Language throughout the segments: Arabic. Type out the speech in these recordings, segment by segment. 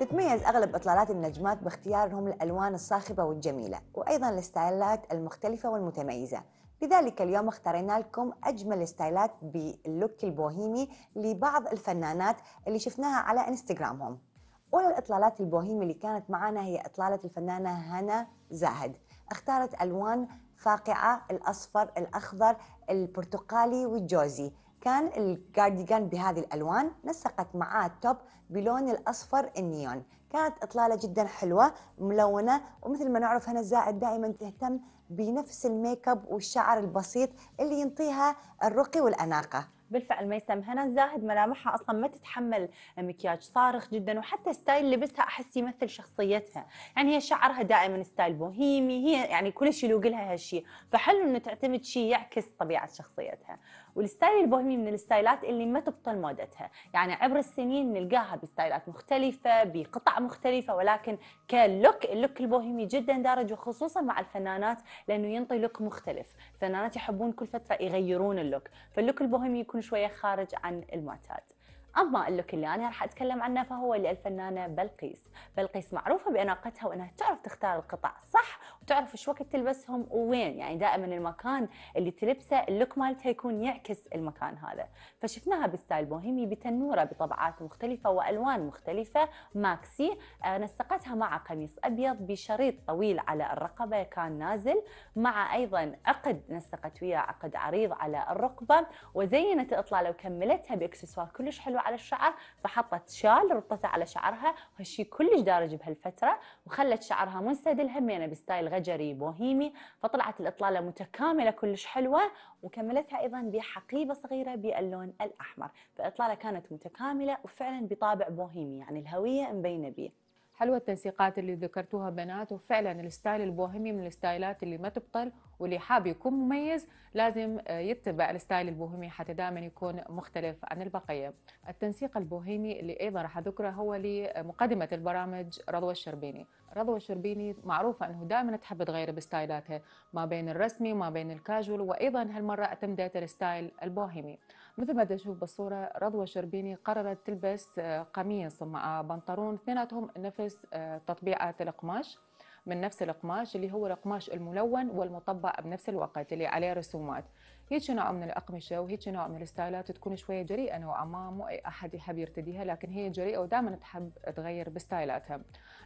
تتميز أغلب إطلالات النجمات باختيارهم الألوان الصاخبة والجميلة وأيضا الستايلات المختلفة والمتميزة لذلك اليوم اخترنا لكم أجمل ستايلات باللوك البوهيمي لبعض الفنانات اللي شفناها على انستغرامهم أولى الإطلالات البوهيمي اللي كانت معنا هي إطلالة الفنانة هنا زاهد اختارت ألوان فاقعة الأصفر الأخضر البرتقالي والجوزي كان الكارديجان بهذه الألوان نسقت معاه التوب بلون الأصفر النيون كانت اطلاله جدا حلوه ملونه ومثل ما نعرف هنا الزائد دائما تهتم بنفس الميك اب والشعر البسيط اللي ينطيها الرقي والاناقه بالفعل ميسم هنا زاهد ملامحها اصلا ما تتحمل مكياج صارخ جدا وحتى ستايل لبسها احس يمثل شخصيتها يعني هي شعرها دائما ستايل بوهيمي هي يعني كل شيء يلوق لها هالشيء فحلو انه تعتمد شيء يعكس طبيعه شخصيتها والستايل البوهيمي من الستايلات اللي ما تبطل مودتها يعني عبر السنين نلقاها بستايلات مختلفه بقطع مختلفه ولكن كلوك اللوك البوهيمي جدا دارج وخصوصا مع الفنانات لانه ينطي لوك مختلف الفنانات يحبون كل فتره يغيرون اللوك فاللوك البوهيمي يكون شويه خارج عن المعتاد اما اللوك اللي انا راح اتكلم عنه فهو للفنانه بلقيس، بلقيس معروفه باناقتها وانها تعرف تختار القطع صح تعرف شو وقت تلبسهم ووين يعني دائما المكان اللي تلبسه اللوك مالتها يكون يعكس المكان هذا فشفناها بستايل بوهيمي بتنوره بطبعات مختلفه والوان مختلفه ماكسي آه، نسقتها مع قميص ابيض بشريط طويل على الرقبه كان نازل مع ايضا عقد نسقت وياه عقد عريض على الرقبه وزينت الاطلاله وكملتها باكسسوار كلش حلو على الشعر فحطت شال ربطته على شعرها وهالشيء كلش دارج بهالفتره وخلت شعرها منسدل همينه بستايل شجري بوهيمي فطلعت الإطلالة متكاملة كلش حلوة وكملتها أيضا بحقيبة صغيرة باللون الأحمر فالإطلالة كانت متكاملة وفعلا بطابع بوهيمي يعني الهوية مبينة بيه حلوة التنسيقات اللي ذكرتوها بنات وفعلا الستايل البوهيمي من الستايلات اللي ما تبطل واللي حاب يكون مميز لازم آه، يتبع الستايل البوهيمي حتى دائما يكون مختلف عن البقيه. التنسيق البوهيمي اللي ايضا راح اذكره هو لمقدمه البرامج رضوى الشربيني. رضوى الشربيني معروفه انه دائما تحب تغير بستايلاتها ما بين الرسمي وما بين الكاجول وايضا هالمره اعتمدت الستايل البوهيمي. مثل ما تشوف بالصوره رضوى الشربيني قررت تلبس آه، قميص مع بنطلون اثنيناتهم نفس آه، تطبيعات القماش. من نفس القماش اللي هو القماش الملون والمطبع بنفس الوقت اللي عليه رسومات هيك نوع من الأقمشة وهيك نوع من الستايلات تكون شوية جريئة نوعا ما مو أي أحد يحب يرتديها لكن هي جريئة ودائما تحب تغير بستايلاتها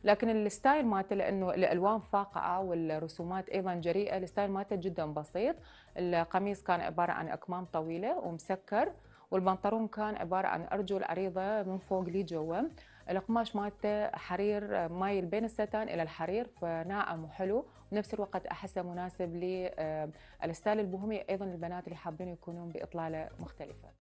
لكن الستايل مالته لأنه الألوان فاقعة والرسومات أيضا جريئة الستايل مالته جدا بسيط القميص كان عبارة عن أكمام طويلة ومسكر والبنطلون كان عبارة عن أرجل عريضة من فوق لجوا القماش مالته حرير مايل بين الستان الى الحرير فناعم وحلو ونفس الوقت احسه مناسب للستايل آه، البهمي ايضا البنات اللي حابين يكونون باطلاله مختلفه